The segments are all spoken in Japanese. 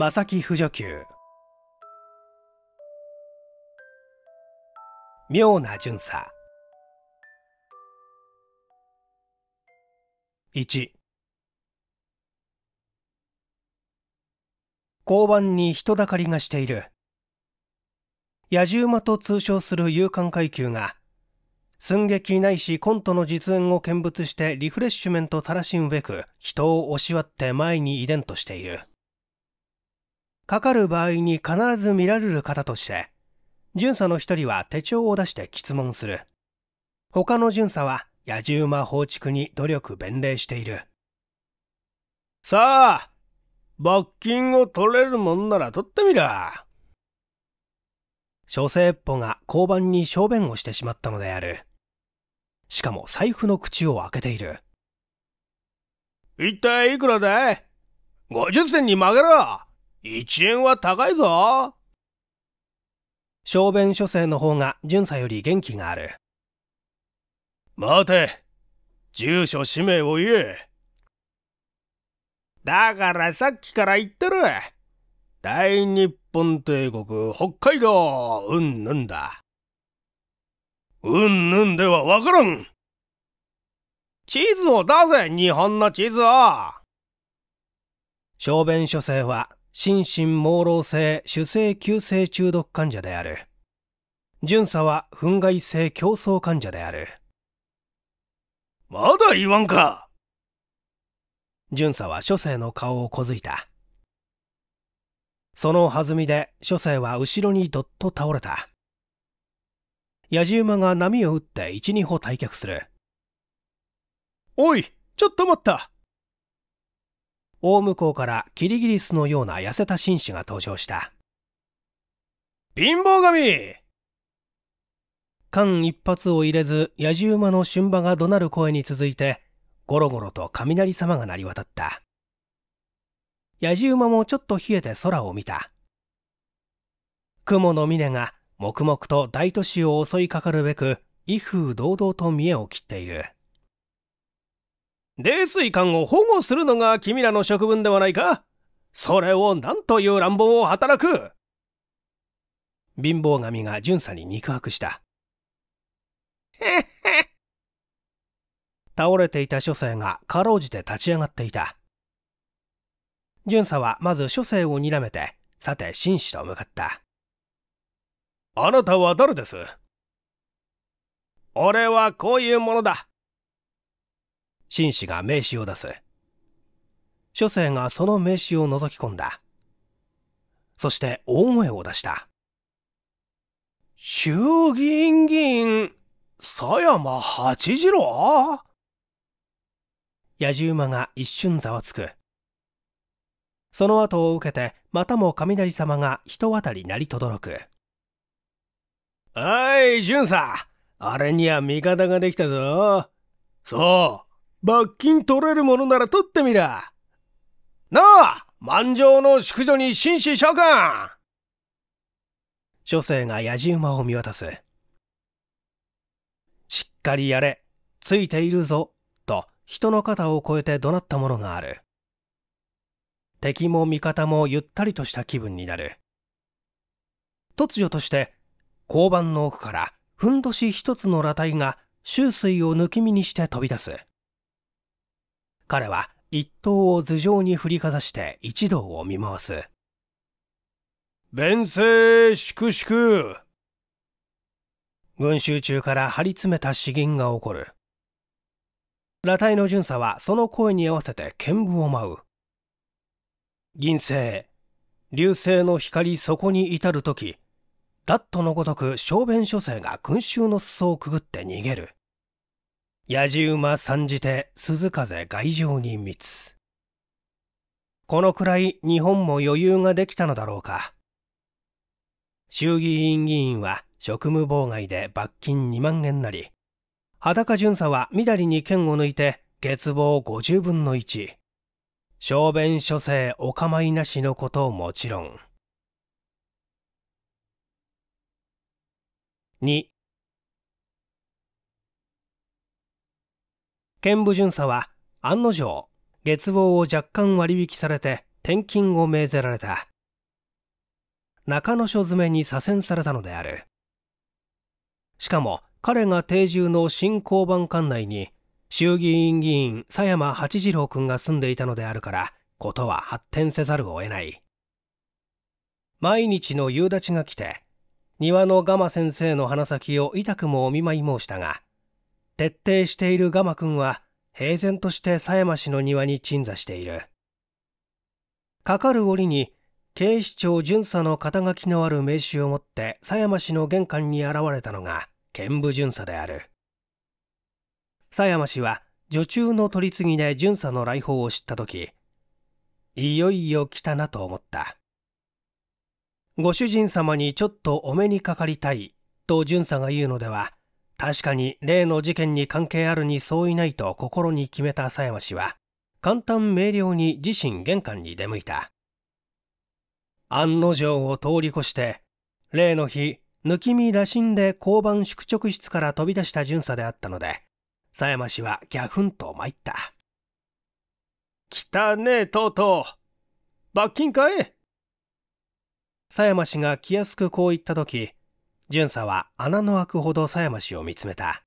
マサキ不助級妙な巡査1交番に人だかりがしている野獣馬と通称する勇敢階級が寸劇ないしコントの実演を見物してリフレッシュメントたらしむべく人を押し割って前に遺伝としているかかる場合に必ず見られる方として、巡査の一人は手帳を出して質問する。他の巡査は野じ馬放逐に努力弁礼している。さあ、罰金を取れるもんなら取ってみろ諸生っぽが交番に小便をしてしまったのである。しかも財布の口を開けている。一体いくらだい ?50 銭に曲げろ1円は高いぞ。小便書生の方が巡査より元気がある。待て。住所氏名を言え。だからさっきから言ってる。大日本帝国北海道うんぬんだ。うんぬんではわからん。地図を出せ、日本の地図を。小便書生は心身朦朧性主性急性中毒患者である。巡査は憤慨性競争患者である。まだ言わんか巡査は書生の顔をこづいた。その弾みで書生は後ろにどっと倒れた。やじ馬が波を打って一二歩退却する。おい、ちょっと待った大向こうからキリギリスのような痩せた紳士が登場した。貧乏神間一髪を入れず野じ馬の春馬が怒鳴る声に続いてゴロゴロと雷様が鳴り渡った野じ馬もちょっと冷えて空を見た雲の峰が黙々と大都市を襲いかかるべく威風堂々と見栄を切っている泥酔感を保護するのが君らの職分ではないかそれを何という乱暴を働く貧乏神が巡査に肉薄した。倒れていた書生がかろうじて立ち上がっていた。巡査はまず書生をにらめて、さて紳士と向かった。あなたは誰です俺はこういうものだ。紳士が名刺を出す。書生がその名刺を覗き込んだ。そして大声を出した。衆議院議員、佐山八次郎野じ馬が一瞬ざわつく。その後を受けて、またも雷様が人渡り鳴りとどろく。おい、巡査あれには味方ができたぞ。そう、罰金取れるものなら取ってみら。なあ満場の淑女に紳士諸君諸生が野じ馬を見渡す。しっかりやれ、ついているぞ、と人の肩を越えて怒鳴ったものがある。敵も味方もゆったりとした気分になる。突如として、交番の奥からふんどし一つの裸体が周水を抜き身にして飛び出す。彼は一刀を頭上に振りかざして一同を見回す。弁正粛々群衆中から張り詰めた詩吟が起こる。裸体の巡査はその声に合わせて剣舞を舞う。銀星、流星の光そこに至る時。ダットのごとく小便書生が群衆の裾をくぐって逃げる。野じ馬三じて鈴風外情に密。このくらい日本も余裕ができたのだろうか。衆議院議員は職務妨害で罰金2万円なり、裸巡査はみだりに剣を抜いて月望50分の1。小便所生お構いなしのこともちろん。2. 剣部巡査は案の定月望を若干割引されて転勤を命ぜられた中野署詰めに左遷されたのであるしかも彼が定住の新交番管内に衆議院議員佐山八次郎君が住んでいたのであるからことは発展せざるを得ない毎日の夕立が来て庭のガマ先生の鼻先を痛くもお見舞い申したが徹底しているガマくんは平然として狭山氏の庭に鎮座している。かかる折に警視庁巡査の肩書きのある名刺を持って狭山氏の玄関に現れたのが剣武巡査である。狭山氏は女中の取り次ぎで巡査の来訪を知った時、いよいよ来たなと思った。ご主人様にちょっとお目にかかりたいと巡査が言うのでは、確かに例の事件に関係あるに相違ないと心に決めた佐山氏は、簡単明瞭に自身玄関に出向いた。案の定を通り越して、例の日、抜き身羅針で交番宿直室から飛び出した巡査であったので、佐山氏はギャフンと参った。来たねえ、とうとう。罰金かい佐山氏が気安くこう言った時、巡査は穴の開くほど狭山氏を見つめた。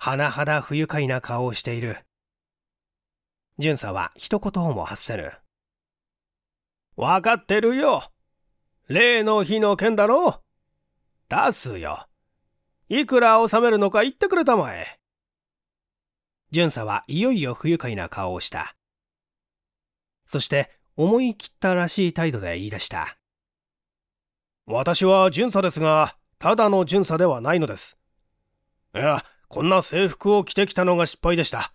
甚だ不愉快な顔をしている。巡査は一言をも発せぬ。わかってるよ。例の日の件だろ出すよ。いくら納めるのか言ってくれたまえ。巡査はいよいよ不愉快な顔をした。そして思い切ったらしい態度で言い出した。私は巡査ですが、ただの巡査ではないのです。いや、こんな制服を着てきたのが失敗でした。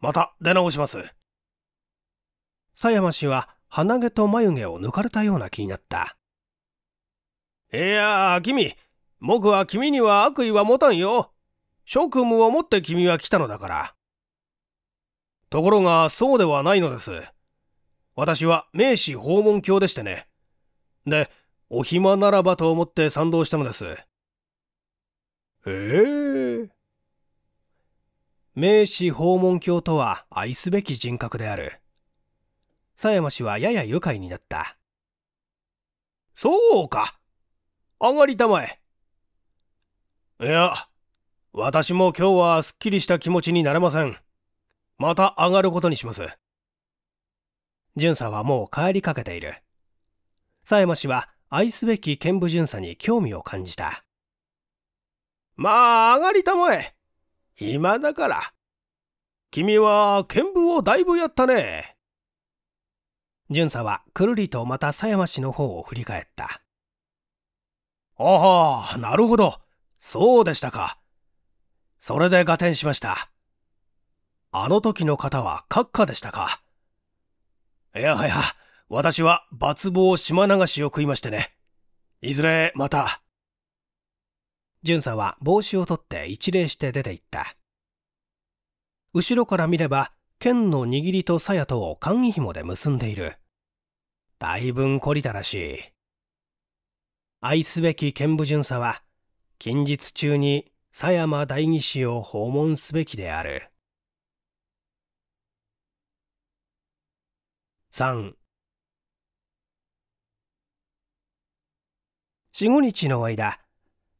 また出直します。佐山氏は鼻毛と眉毛を抜かれたような気になった。いや君、僕は君には悪意は持たんよ。職務を持って君は来たのだから。ところが、そうではないのです。私は名士訪問教でしてね。で、お暇ならばと思って賛同したのです。へえ。名士訪問教とは愛すべき人格である。佐山氏はやや愉快になった。そうか。上がりたまえ。いや、私も今日はすっきりした気持ちになれません。また上がることにします。巡査はもう帰りかけている。佐山氏は愛すべき剣舞巡査に興味を感じた。まあ、上がりたまえ。暇だから。君は剣舞をだいぶやったね。巡査はくるりとまた狭山氏の方を振り返った。ああ、なるほど。そうでしたか。それで合点しました。あの時の方は閣下でしたか。いやはや、私は抜帽島流しを食いましてね。いずれまた。淳さんは帽子を取って一礼して出て行った。後ろから見れば、剣の握りと鞘とを簡易紐で結んでいる。だいぶん懲りたらしい。愛すべき剣部巡査は、近日中に狭山代議士を訪問すべきである。3. 四五日の間、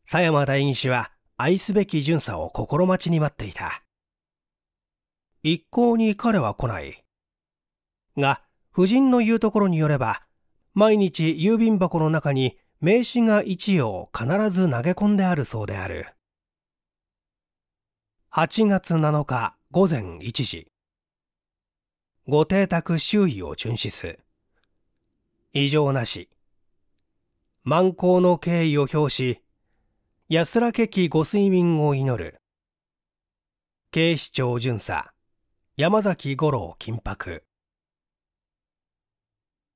佐山代議士は愛すべき巡査を心待ちに待っていた。一向に彼は来ない。が、夫人の言うところによれば、毎日郵便箱の中に名刺が一応必ず投げ込んであるそうである。8月7日午前1時。ご邸宅周囲を巡視す。異常なし。満行の敬意を表し、安らけきご睡眠を祈る。警視庁巡査、山崎五郎金箔。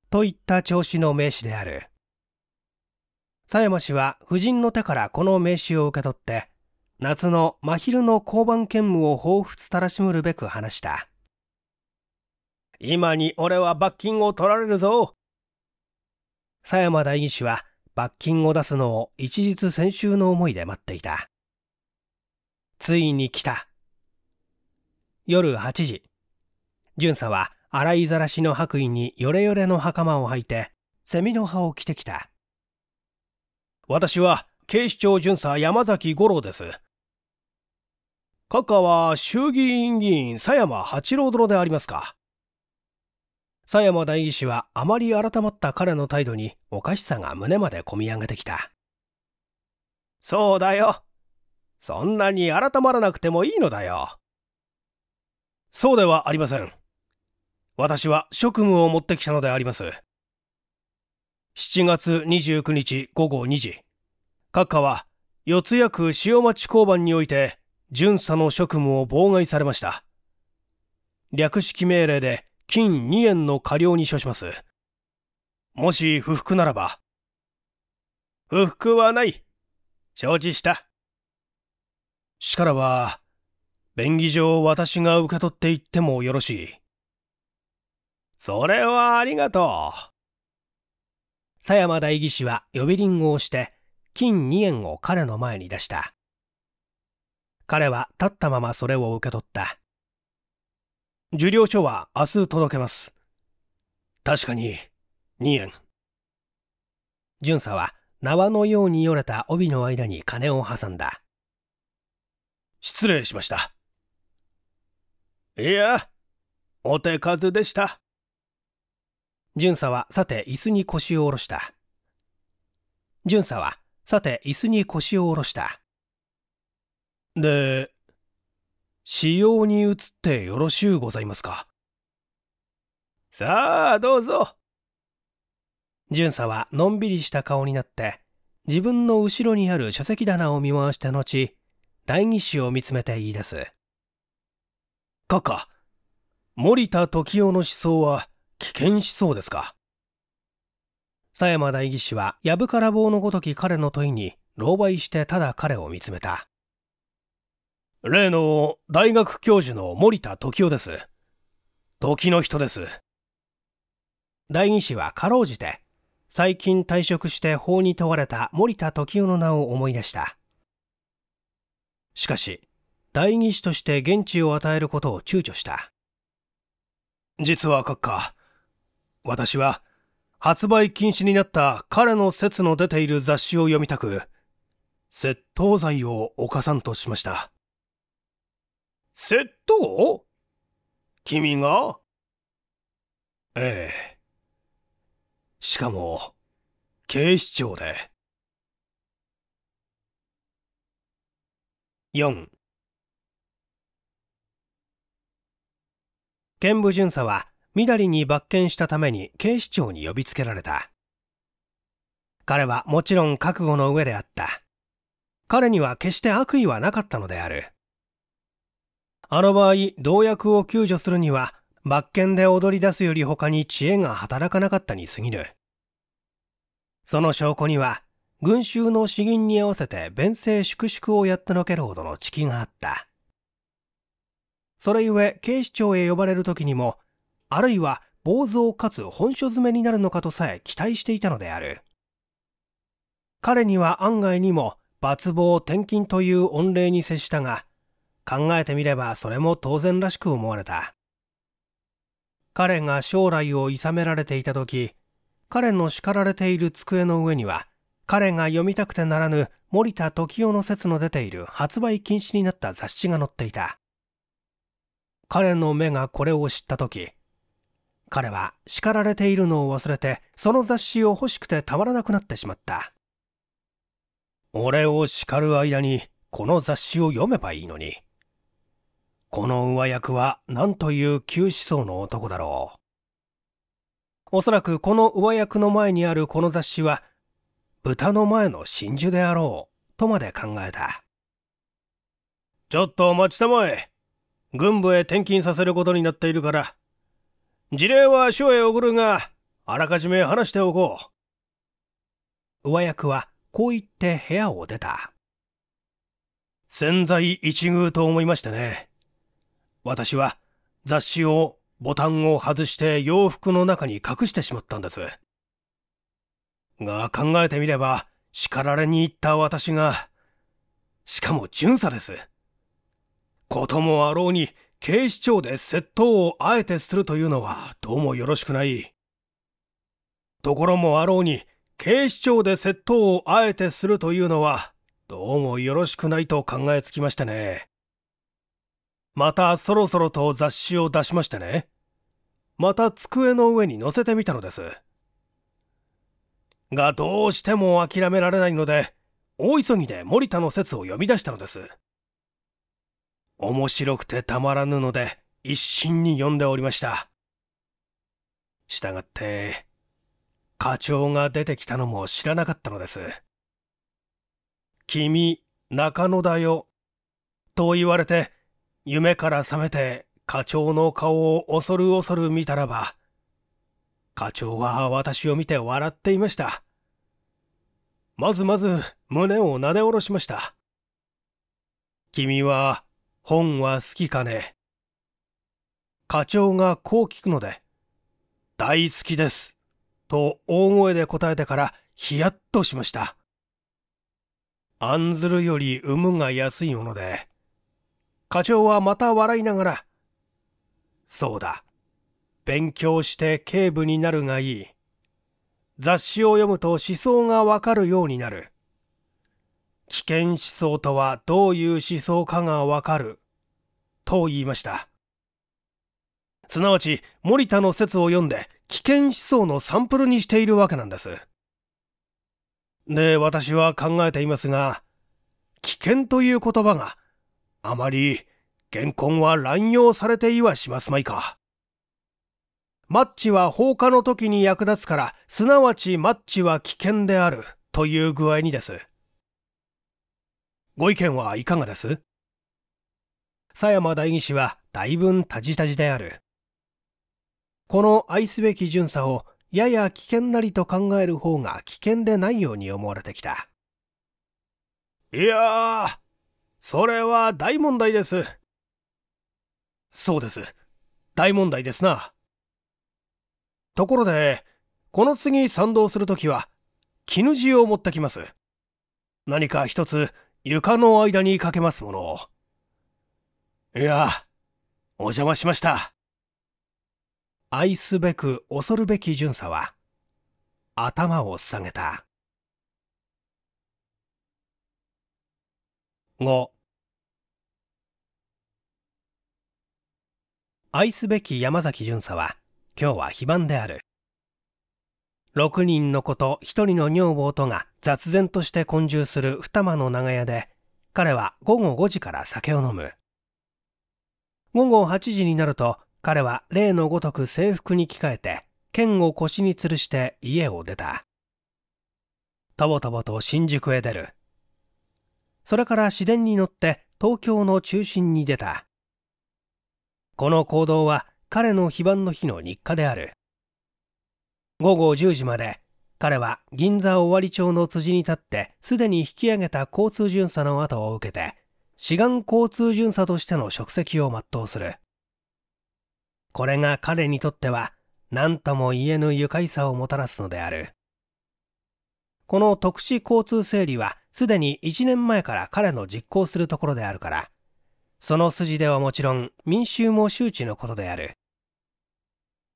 といった調子の名詞である。佐山氏は夫人の手からこの名刺を受け取って、夏の真昼の交番兼務を彷彿たらしむるべく話した。今に俺は罰金を取られるぞ。佐山代議士は罰金を出すのを一日先週の思いで待っていた。ついに来た。夜8時、巡査は洗いざらしの白衣にヨレヨレの袴を履いて、セミの葉を着てきた。私は警視庁巡査山崎五郎です。閣下は衆議院議員佐山八郎殿でありますか佐山大医師はあまり改まった彼の態度におかしさが胸まで込み上げてきた。そうだよ。そんなに改まらなくてもいいのだよ。そうではありません。私は職務を持ってきたのであります。7月29日午後2時、閣下は四谷区塩町交番において巡査の職務を妨害されました。略式命令で金2円の過料に処します。もし不服ならば。不服はない。承知した。しからば、便宜上私が受け取っていってもよろしい。それはありがとう。狭山代議士は呼び鈴を押して、金2円を彼の前に出した。彼は立ったままそれを受け取った。受領書は明日届けます。確かに、2円。巡査は縄のようによれた帯の間に金を挟んだ。失礼しました。いや、お手数でした。巡査はさて椅子に腰を下ろした。巡査はさて椅子に腰を下ろした。で、使用に移ってよろしゅうございますか。さあ、どうぞ。巡査はのんびりした顔になって、自分の後ろにある書籍棚を見回した後、代議士を見つめて言い出す。かか、森田時生の思想は危険思想ですか。佐山代議士は、やぶから棒のごとき彼の問いに、狼狽してただ彼を見つめた。例の大学教授の森田時夫です。時の人です。代議士はかろうじて、最近退職して法に問われた森田時夫の名を思い出した。しかし、代議士として現地を与えることを躊躇した。実は閣下、私は発売禁止になった彼の説の出ている雑誌を読みたく、窃盗罪を犯さんとしました。窃盗君がええ。しかも、警視庁で。4剣部巡査は、みだりに罰見したために警視庁に呼びつけられた。彼はもちろん覚悟の上であった。彼には決して悪意はなかったのである。あの場合、同役を救助するには、罰剣で踊り出すより他に知恵が働かなかったに過ぎる。その証拠には、群衆の詩吟に合わせて弁声粛々をやってのけるほどの知気があった。それゆえ警視庁へ呼ばれる時にも、あるいは暴蔵かつ本書詰めになるのかとさえ期待していたのである。彼には案外にも、罰棒転勤という御礼に接したが、考えてみればそれも当然らしく思われた彼が将来をいさめられていた時彼の叱られている机の上には彼が読みたくてならぬ森田時生の説の出ている発売禁止になった雑誌が載っていた彼の目がこれを知った時彼は叱られているのを忘れてその雑誌を欲しくてたまらなくなってしまった俺を叱る間にこの雑誌を読めばいいのにこの上役は何という旧思想の男だろう。おそらくこの上役の前にあるこの雑誌は、豚の前の真珠であろう、とまで考えた。ちょっと待ちたまえ。軍部へ転勤させることになっているから。事例は署へ送るが、あらかじめ話しておこう。上役はこう言って部屋を出た。潜在一遇と思いましてね。私は雑誌をボタンを外して洋服の中に隠してしまったんです。が考えてみれば叱られに行った私が、しかも巡査です。こともあろうに警視庁で窃盗をあえてするというのはどうもよろしくない。ところもあろうに警視庁で窃盗をあえてするというのはどうもよろしくないと考えつきましてね。またそろそろと雑誌を出しましてねまた机の上に載せてみたのですがどうしても諦められないので大急ぎで森田の説を読み出したのです面白くてたまらぬので一心に読んでおりましたしたがって課長が出てきたのも知らなかったのです君中野だよと言われて夢から覚めて課長の顔を恐る恐る見たらば、課長は私を見て笑っていました。まずまず胸をなでおろしました。君は本は好きかね課長がこう聞くので、大好きです。と大声で答えてからヒヤッとしました。案ずるより産むが安いもので、課長はまた笑いながら、そうだ。勉強して警部になるがいい。雑誌を読むと思想がわかるようになる。危険思想とはどういう思想かがわかる。と言いました。すなわち、森田の説を読んで、危険思想のサンプルにしているわけなんです。で、私は考えていますが、危険という言葉があまり原稿は乱用されていはしますまいか。マッチは放火の時に役立つから、すなわちマッチは危険であるという具合にです。ご意見はいかがです佐山代議士は大分タジタジである。この愛すべき巡査をやや危険なりと考える方が危険でないように思われてきた。いやそれは大問題です。そうです。大問題ですな。ところで、この次賛同するときは、絹地を持ってきます。何か一つ床の間にかけますものを。いや、お邪魔しました。愛すべく恐るべき巡査は、頭を下げた。5愛すべき山崎巡査は今日は非番である6人の子と1人の女房とが雑然として混住する二間の長屋で彼は午後5時から酒を飲む午後8時になると彼は例のごとく制服に着替えて剣を腰に吊るして家を出たとぼとぼと新宿へ出るそれから市電に乗って東京の中心に出たこの行動は彼の非番の日の日課である午後10時まで彼は銀座尾張町の辻に立ってすでに引き上げた交通巡査の後を受けて志願交通巡査としての職責を全うするこれが彼にとっては何とも言えぬ愉快さをもたらすのであるこの特殊交通整理はすでに1年前から彼の実行するところであるから、その筋ではもちろん民衆も周知のことである。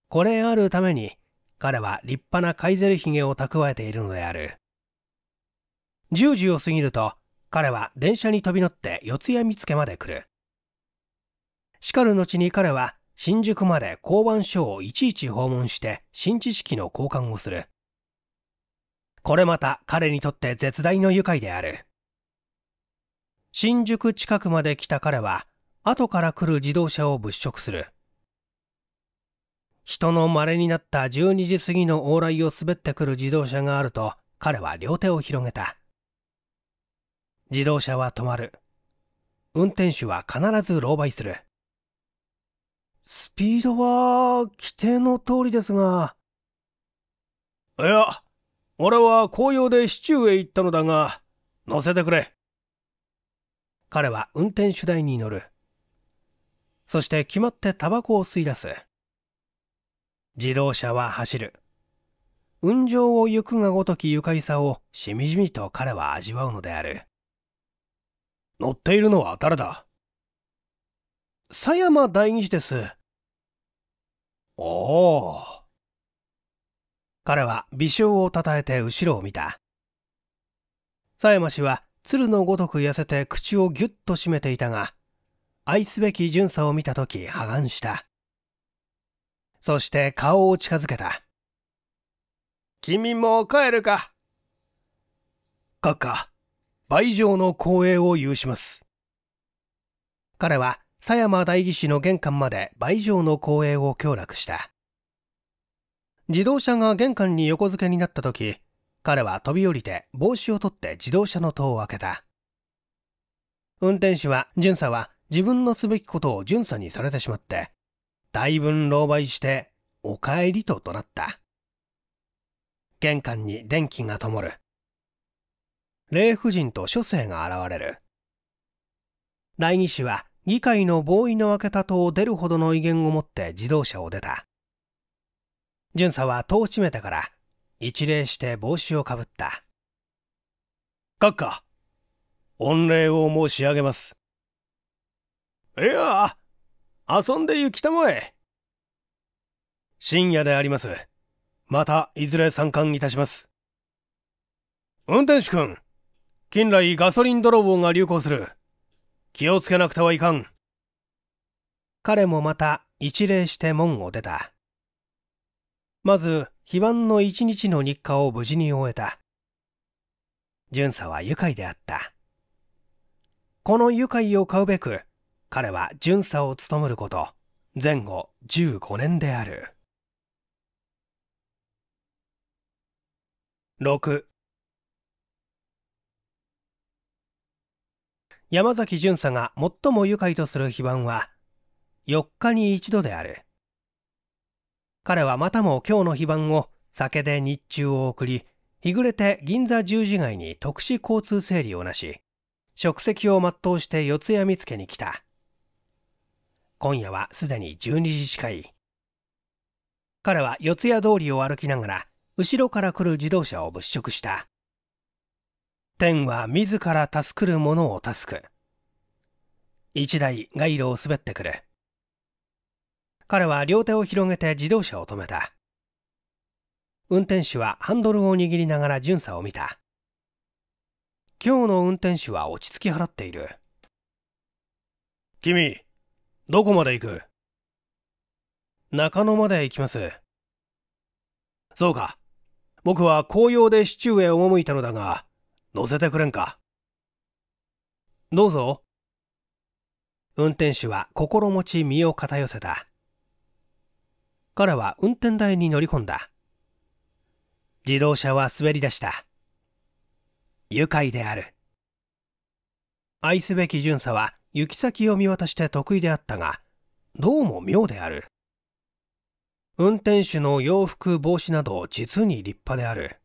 これあるために彼は立派なカイゼルヒゲを蓄えているのである。10時を過ぎると彼は電車に飛び乗って四谷見附まで来る。しかる後に彼は新宿まで交番所をいちいち訪問して新知識の交換をする。これまた彼にとって絶大の愉快である。新宿近くまで来た彼は、後から来る自動車を物色する。人の稀になった12時過ぎの往来を滑ってくる自動車があると、彼は両手を広げた。自動車は止まる。運転手は必ず狼狽する。スピードは規定の通りですが。いや、俺は紅葉で市中へ行ったのだが、乗せてくれ。彼は運転手台に乗る。そして決まってタバコを吸い出す。自動車は走る。雲上を行くがごとき愉快さをしみじみと彼は味わうのである。乗っているのは誰だ狭山代議士です。おお。彼は微笑をたたえて後ろを見た。佐山氏は鶴のごとく痩せて口をぎゅっと閉めていたが、愛すべき巡査を見た時破顔した。そして顔を近づけた。君も帰るか。閣下、倍上の光栄を有します。彼は、狭山代議士の玄関まで倍上の光栄を享楽した。自動車が玄関に横付けになった時、彼は飛び降りて帽子を取って自動車の戸を開けた。運転手は、巡査は自分のすべきことを巡査にされてしまって、大分狼狽して、お帰りと怒鳴った。玄関に電気が灯る。霊夫人と書生が現れる。代議士は議会の防衛の開けた戸を出るほどの威厳を持って自動車を出た。巡査は戸を閉めたから、一礼して帽子をかぶった。閣下、御礼を申し上げます。いや、遊んで行きたまえ。深夜であります。また、いずれ参観いたします。運転手君、近来ガソリン泥棒が流行する。気をつけなくてはいかん。彼もまた一礼して門を出た。まず、非番の一日の日課を無事に終えた。巡査は愉快であった。この愉快を買うべく、彼は巡査を務むること、前後15年である。6山崎巡査が最も愉快とする非番は、4日に一度である。彼はまたも今日の非番を酒で日中を送り、日暮れて銀座十字街に特殊交通整理をなし、職責を全うして四谷見附に来た。今夜はすでに12時近い。彼は四谷通りを歩きながら、後ろから来る自動車を物色した。天は自ら助くる者を助く。一台街路を滑ってくる。彼は両手を広げて自動車を止めた運転手はハンドルを握りながら巡査を見た今日の運転手は落ち着き払っている君どこまで行く中野まで行きますそうか僕は紅葉で市中へ赴いたのだが乗せてくれんかどうぞ運転手は心持ち身を片寄せた彼は運転台に乗り込んだ。自動車は滑り出した。愉快である。愛すべき巡査は行き先を見渡して得意であったが、どうも妙である。運転手の洋服帽子など実に立派である。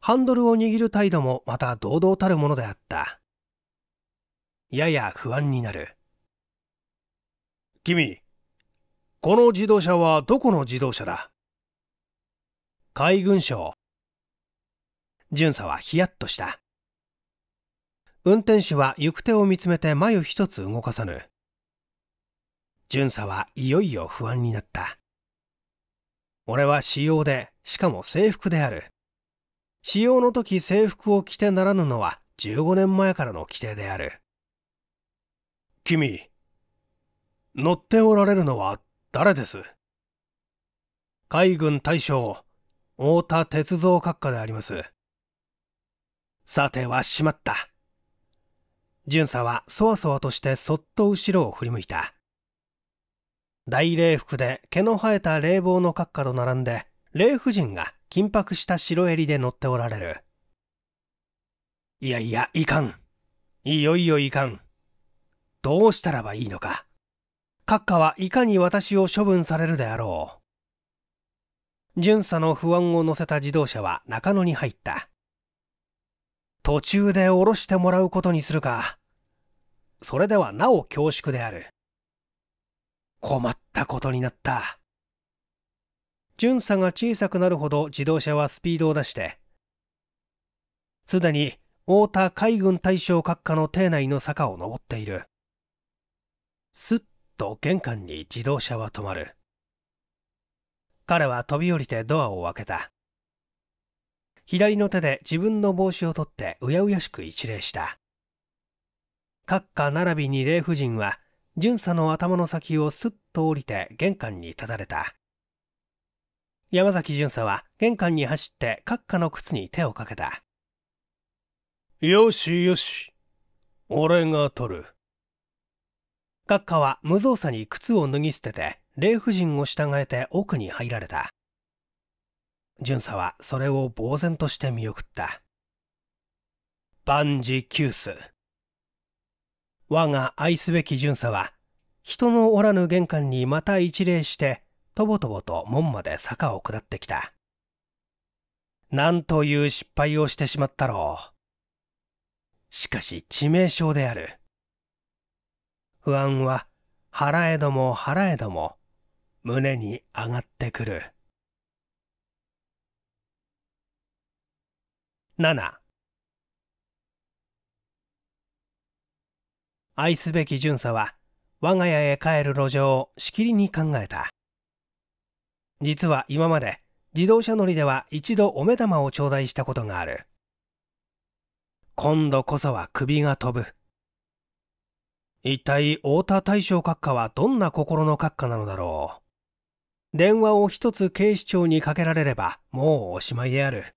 ハンドルを握る態度もまた堂々たるものであった。やや不安になる。君、この自動車はどこの自動車だ海軍省。巡査はヒヤッとした。運転手は行く手を見つめて眉一つ動かさぬ。巡査はいよいよ不安になった。俺は仕様で、しかも制服である。使用の時制服を着てならぬのは15年前からの規定である。君、乗っておられるのは誰です海軍大将、太田鉄造閣下であります。さてはしまった。巡査はそわそわとしてそっと後ろを振り向いた。大礼服で毛の生えた冷房の閣下と並んで、霊婦人が緊迫した白襟で乗っておられる。いやいや、いかん。いよいよいかん。どうしたらばいいのか。閣下はいかに私を処分されるであろう。巡査の不安を乗せた自動車は中野に入った。途中で降ろしてもらうことにするか。それではなお恐縮である。困ったことになった。巡査が小さくなるほど自動車はスピードを出して、すでに太田海軍大将閣下の邸内の坂を登っている。すっと玄関に自動車は止まる彼は飛び降りてドアを開けた左の手で自分の帽子を取ってうやうやしく一礼した閣下並びに礼夫人は巡査の頭の先をすっと降りて玄関に立たれた山崎巡査は玄関に走って閣下の靴に手をかけたよしよし俺が取る閣下は無造作に靴を脱ぎ捨てて、霊婦人を従えて奥に入られた。巡査はそれを呆然として見送った。万事休す。我が愛すべき巡査は、人のおらぬ玄関にまた一礼して、とぼとぼと門まで坂を下ってきた。なんという失敗をしてしまったろう。しかし致命傷である。不安は腹へども腹へども胸に上がってくる7愛すべき巡査は我が家へ帰る路上をしきりに考えた実は今まで自動車乗りでは一度お目玉を頂戴したことがある今度こそは首が飛ぶ一体太田大将閣下はどんな心の閣下なのだろう。電話を一つ警視庁にかけられればもうおしまいである。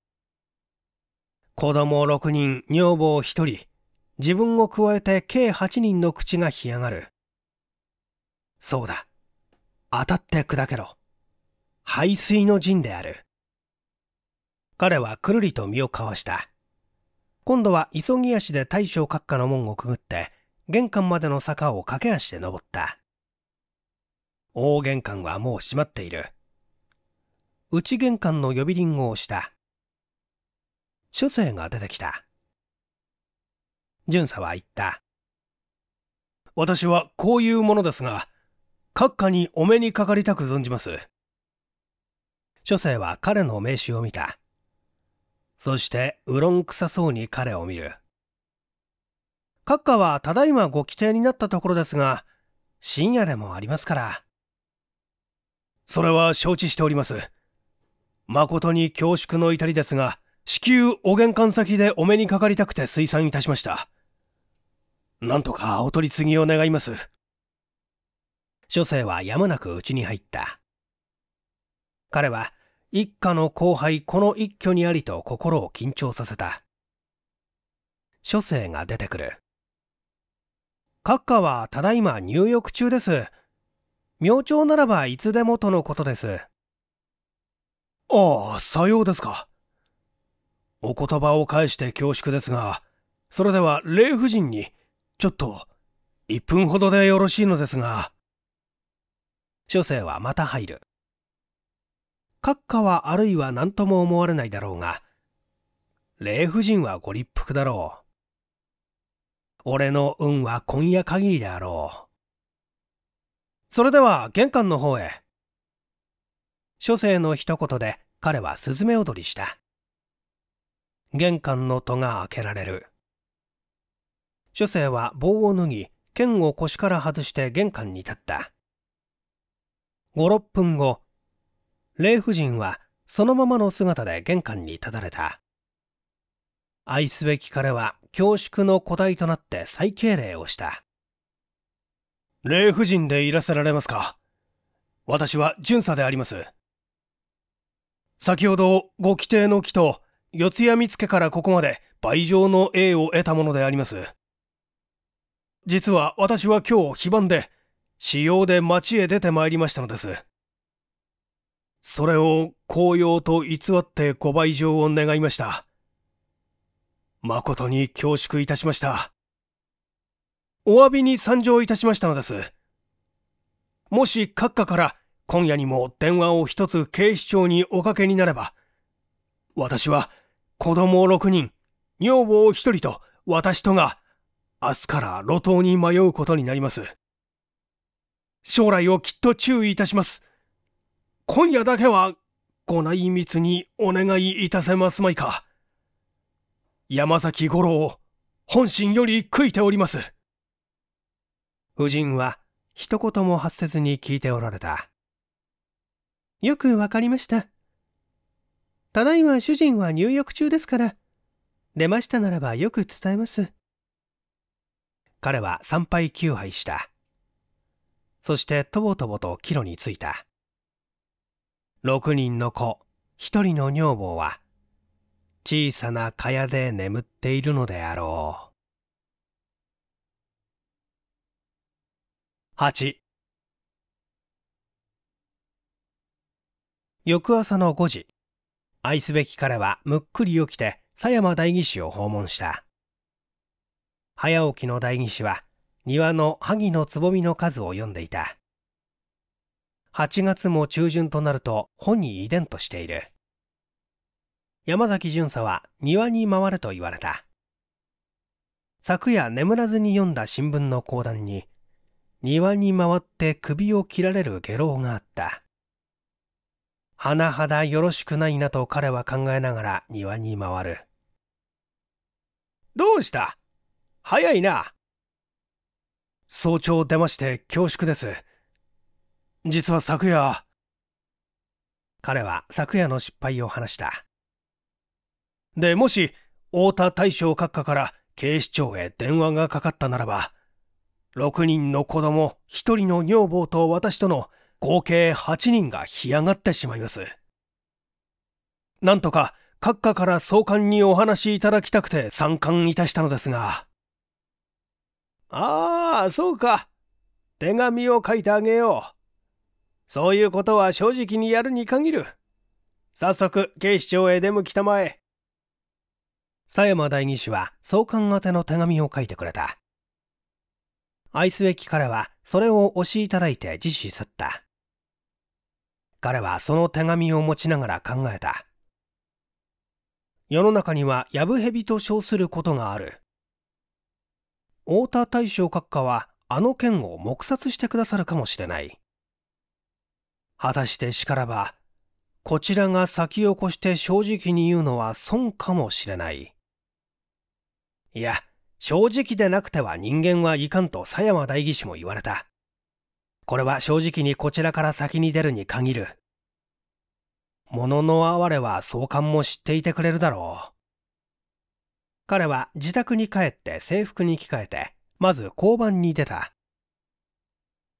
子供6人、女房1人、自分を加えて計8人の口が干上がる。そうだ。当たって砕けろ。排水の陣である。彼はくるりと身をかわした。今度は急ぎ足で大将閣下の門をくぐって、玄関までの坂を駆け足で登った。大玄関はもう閉まっている。内玄関の呼び鈴を押した。書生が出てきた。巡査は言った。私はこういうものですが、閣下にお目にかかりたく存じます。書生は彼の名刺を見た。そして、うろんくさそうに彼を見る。閣下はただいまご規定になったところですが、深夜でもありますから。それは承知しております。誠に恐縮の至りですが、至急お玄関先でお目にかかりたくて推薦いたしました。なんとかお取り次ぎを願います。書生はやむなく家に入った。彼は一家の後輩この一挙にありと心を緊張させた。書生が出てくる。閣下はただいま入浴中です。明朝ならばいつでもとのことです。ああ、さようですか。お言葉を返して恐縮ですが、それでは礼夫人に、ちょっと、1分ほどでよろしいのですが。書生はまた入る。閣下はあるいは何とも思われないだろうが、礼夫人はご立腹だろう俺の運は今夜限りであろう。それでは玄関の方へ。書生の一言で彼はスズメ踊りした。玄関の戸が開けられる。書生は棒を脱ぎ、剣を腰から外して玄関に立った。5、6分後、霊婦人はそのままの姿で玄関に立たれた。愛すべき彼は恐縮の答えとなって再敬礼をした。霊婦人でいらせられますか私は巡査であります。先ほどご規定の木と四谷見附からここまで倍上の栄を得たものであります。実は私は今日非番で使用で町へ出てまいりましたのです。それを紅葉と偽ってご倍上を願いました。誠に恐縮いたしました。お詫びに参上いたしましたのです。もし閣下から今夜にも電話を一つ警視庁におかけになれば、私は子供6人、女房1人と私とが明日から路頭に迷うことになります。将来をきっと注意いたします。今夜だけはご内密にお願いいたせますまいか。山崎五郎を本心より悔いております。夫人は一言も発せずに聞いておられた。よくわかりました。ただいま主人は入浴中ですから、出ましたならばよく伝えます。彼は参拝9杯した。そしてとぼとぼと帰路に着いた。6人の子、1人の女房は、小さな蚊帳で眠っているのであろう。8翌朝の5時、愛すべき彼はむっくり起きて狭山代議士を訪問した。早起きの代議士は庭の萩のつぼみの数を読んでいた。8月も中旬となると本に遺伝としている。山崎巡査は庭に回ると言われた。昨夜眠らずに読んだ新聞の講談に、庭に回って首を切られる下郎があった。甚だよろしくないなと彼は考えながら庭に回る。どうした早いな。早朝出まして恐縮です。実は昨夜。彼は昨夜の失敗を話した。で、もし、太田大将閣下から警視庁へ電話がかかったならば、6人の子供、1人の女房と私との合計8人が干上がってしまいます。なんとか、閣下から総監にお話いただきたくて参観いたしたのですが。ああ、そうか。手紙を書いてあげよう。そういうことは正直にやるに限る。早速、警視庁へ出向きたまえ。佐山代議士は総監宛ての手紙を書いてくれた愛すべき彼はそれを押しいただいて自死去った彼はその手紙を持ちながら考えた世の中にはヤブヘビと称することがある太田大将閣下はあの件を黙殺してくださるかもしれない果たしてしからばこちらが先を越して正直に言うのは損かもしれない。いや、正直でなくては人間はいかんと佐山代議士も言われた。これは正直にこちらから先に出るに限る。物の哀れは相関も知っていてくれるだろう。彼は自宅に帰って制服に着替えて、まず交番に出た。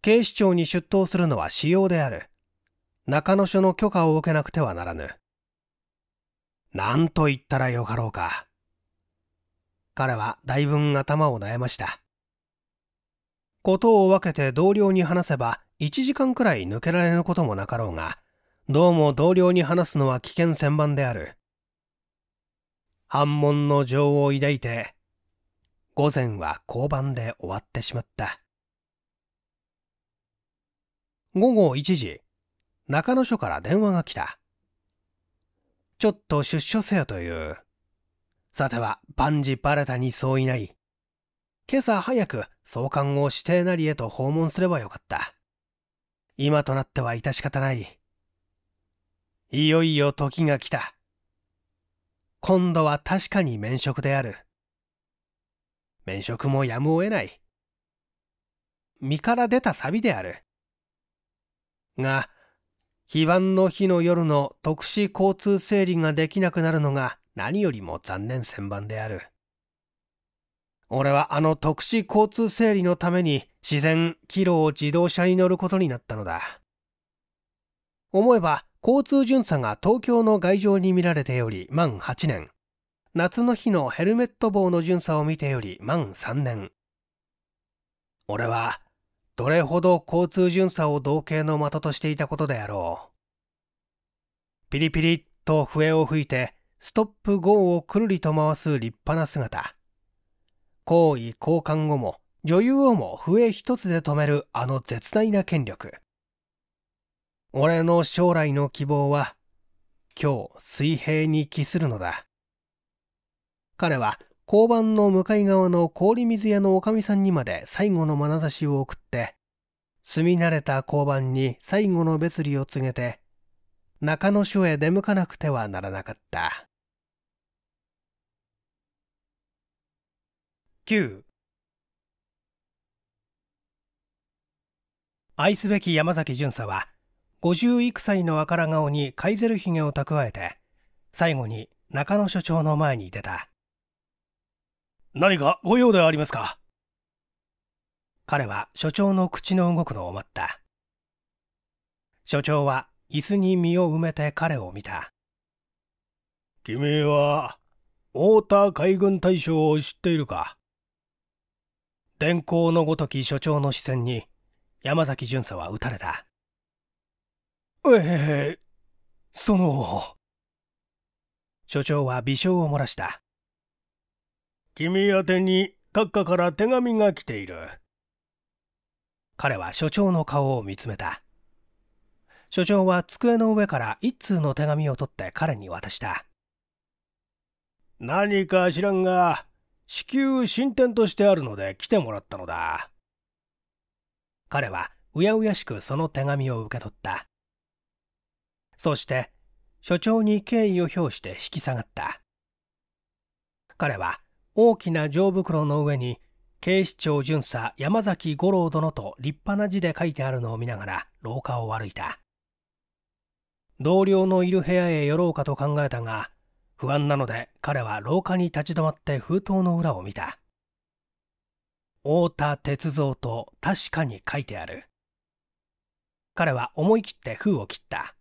警視庁に出頭するのは私用である。中野署の許可を受けなくてはならぬ。何と言ったらよかろうか。彼はだいぶ頭を悩ました。ことを分けて同僚に話せば1時間くらい抜けられることもなかろうが、どうも同僚に話すのは危険千番である。反問の情を抱いて、午前は交番で終わってしまった。午後1時、中野署から電話が来た。ちょっと出所せよというさては万事バレたに相違ない。今朝早く総監を指定なりへと訪問すればよかった。今となっては致し方ない。いよいよ時が来た。今度は確かに免職である。免職もやむを得ない。身から出たサビである。が、非番の日の夜の特殊交通整理ができなくなるのが何よりも残念千番である。俺はあの特殊交通整理のために自然、帰路を自動車に乗ることになったのだ。思えば交通巡査が東京の外場に見られてより満8年、夏の日のヘルメット帽の巡査を見てより満3年。俺はどれほど交通巡査を同型の的としていたことであろう。ピリピリと笛を吹いてストップゴーをくるりと回す立派な姿。皇位交換後も女優をも笛一つで止めるあの絶大な権力。俺の将来の希望は、今日水平に帰するのだ。彼は交番の向かい側の氷水屋のおかみさんにまで最後の眼差しを送って、住み慣れた交番に最後の別離を告げて、中野署へ出向かなくてはならなかった。9愛すべき山崎巡査は50歳の赤ら顔にカイゼルひげを蓄えて最後に中野所長の前に出た何かご用でありますか彼は所長の口の動くのを待った所長は椅子に身を埋めて彼を見た君は太田海軍大将を知っているか電光のごとき所長の視線に山崎巡査は撃たれたええその所長は微笑を漏らした君宛てに閣下から手紙が来ている彼は所長の顔を見つめた所長は机の上から一通の手紙を取って彼に渡した何か知らんが至急進展としてあるので来てもらったのだ。彼はうやうやしくその手紙を受け取った。そして所長に敬意を表して引き下がった。彼は大きな錠袋の上に警視庁巡査山崎五郎殿と立派な字で書いてあるのを見ながら廊下を歩いた同僚のいる部屋へ寄ろうかと考えたが不安なので彼は廊下に立ち止まって封筒の裏を見た太田鉄三と確かに書いてある彼は思い切って封を切った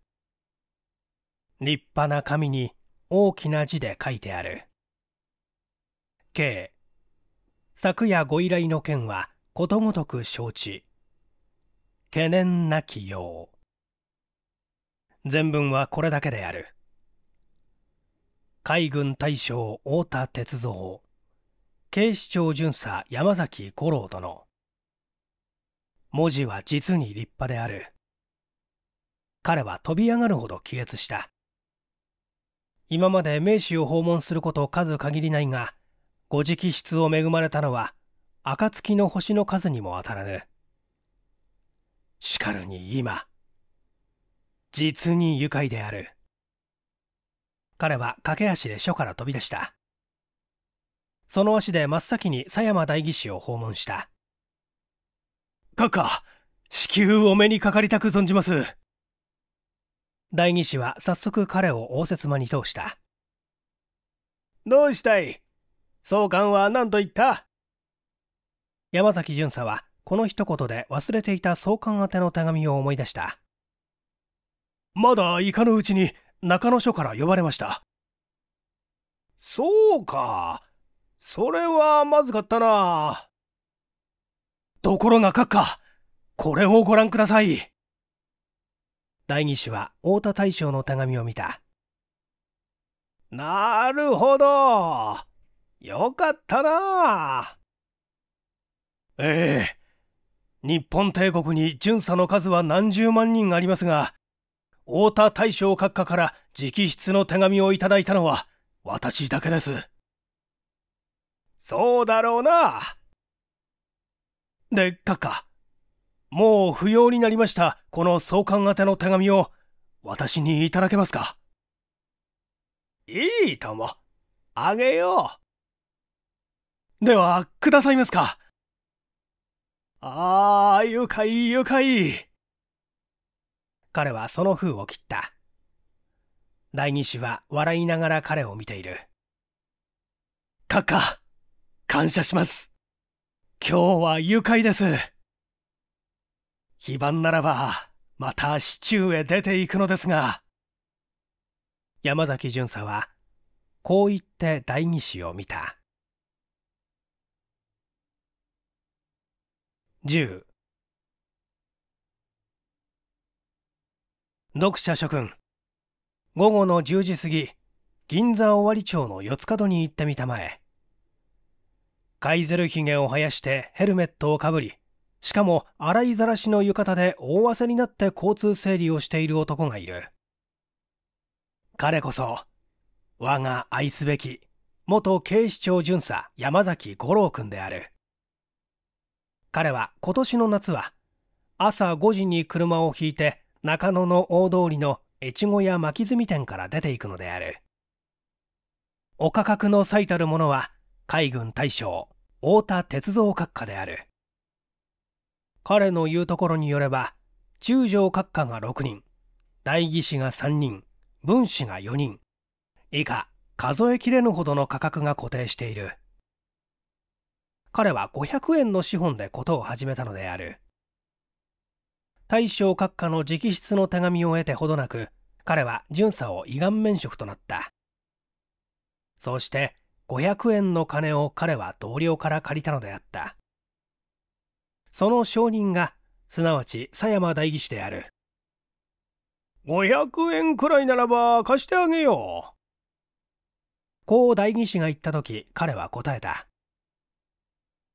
立派な紙に大きな字で書いてある K 昨夜ご依頼の件はことごとく承知懸念なきよう全文はこれだけである海軍大将太田鉄三警視庁巡査山崎五郎殿文字は実に立派である彼は飛び上がるほど気絶した今まで名士を訪問すること数限りないがご直筆を恵まれたのは暁の星の数にも当たらぬしかるに今実に愉快である彼は駆け足で署から飛び出した。その足で真っ先に狭山代議士を訪問した。閣下、至急お目にかかりたく存じます。代議士は早速彼を応接間に通した。どうしたい総監は何と言った山崎巡査はこの一言で忘れていた総監宛の手紙を思い出した。まだいかのうちに中野署から呼ばれました。そうか。それはまずかったな。ところが閣下、これをご覧ください。第二士は太田大将の手紙を見た。なるほど。よかったな。ええ。日本帝国に巡査の数は何十万人ありますが、太田大将閣下から直筆の手紙をいただいたのは私だけです。そうだろうな。で、閣下、もう不要になりましたこの相関宛ての手紙を私にいただけますかいいとも、あげよう。では、くださいますか。ああ、愉快愉快。彼はその封を切った。代二士は笑いながら彼を見ている。閣下、感謝します。今日は愉快です。非番ならば、また市中へ出ていくのですが。山崎巡査は、こう言って代二士を見た。10読者諸君午後の10時過ぎ銀座尾張町の四つ角に行ってみたまえカイゼルひげを生やしてヘルメットをかぶりしかも洗いざらしの浴衣で大汗になって交通整理をしている男がいる彼こそ我が愛すべき元警視庁巡査山崎五郎君である彼は今年の夏は朝5時に車を引いて中野の大通りの越後屋巻き積店から出ていくのであるお価格の最たるものは海軍大将太田鉄造閣下である彼の言うところによれば中将閣下が6人代議士が3人分子が4人以下数えきれぬほどの価格が固定している彼は500円の資本で事を始めたのである大将閣下の直筆の手紙を得てほどなく彼は巡査を依願免職となったそうして500円の金を彼は同僚から借りたのであったその証人がすなわち佐山代議士である500円くらいならば貸してあげようこう代議士が言った時彼は答えた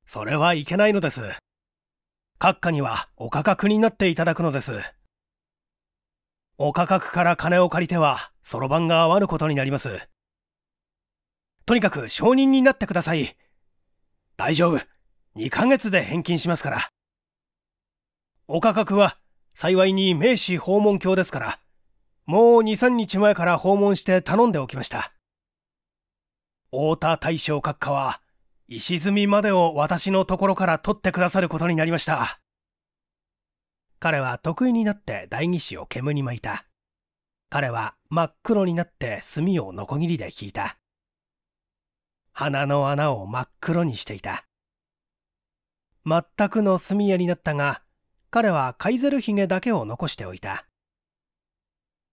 それはいけないのです閣下にはお価格になっていただくのです。お価格から金を借りては、そろばんが合わぬことになります。とにかく承認になってください。大丈夫。2ヶ月で返金しますから。お価格は、幸いに名士訪問卿ですから、もう2、3日前から訪問して頼んでおきました。太田大将閣下は、石積みまでを私のところから取ってくださることになりました。彼は得意になって代議士を煙に巻いた。彼は真っ黒になって炭をノコギリで引いた。鼻の穴を真っ黒にしていた。全くの炭屋になったが、彼はカイゼルヒゲだけを残しておいた。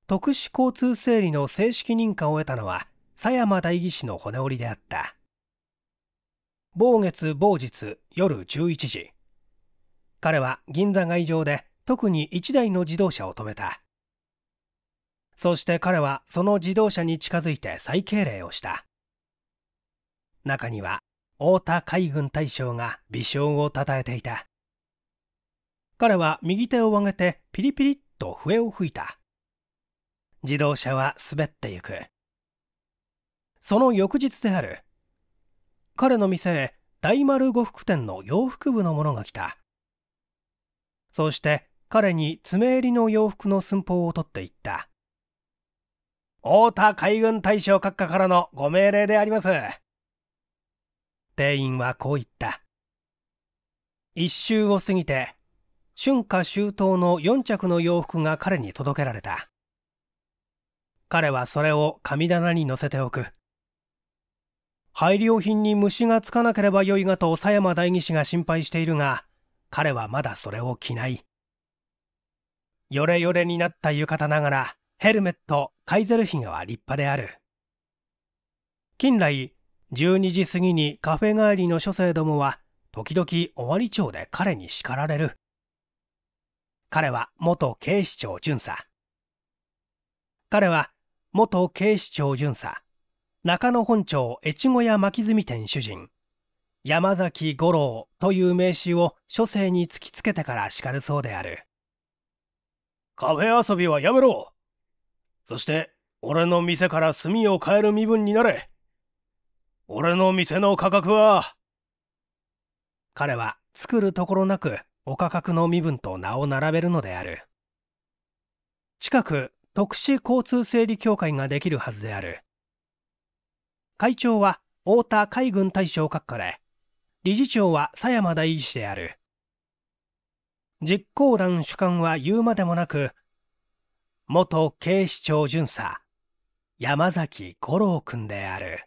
特殊交通整理の正式認可を得たのは、狭山代議士の骨折りであった。某月某日夜11時彼は銀座外上で特に1台の自動車を止めたそして彼はその自動車に近づいて再敬礼をした中には太田海軍大将が微笑をたたえていた彼は右手を上げてピリピリッと笛を吹いた自動車は滑ってゆくその翌日である彼の店へ大丸呉服店の洋服部の者が来たそうして彼に爪襟の洋服の寸法を取っていった太田海軍大将閣下からのご命令であります店員はこう言った一周を過ぎて春夏秋冬の4着の洋服が彼に届けられた彼はそれを神棚に載せておく配良品に虫がつかなければよいがと狭山代議士が心配しているが彼はまだそれを着ないよれよれになった浴衣ながらヘルメットカイゼルヒガは立派である近来12時過ぎにカフェ帰りの書生どもは時々尾張町で彼に叱られる彼は元警視庁巡査彼は元警視庁巡査中野本町越後屋巻積店主人山崎五郎という名刺を書生に突きつけてから叱るそうであるカフェ遊びはやめろそして俺の店から炭を買える身分になれ俺の店の価格は彼は作るところなくお価格の身分と名を並べるのである近く特殊交通整理協会ができるはずである会長は太田海軍大将閣下で、理事長は佐山大医である。実行団主幹は言うまでもなく、元警視庁巡査、山崎五郎君である。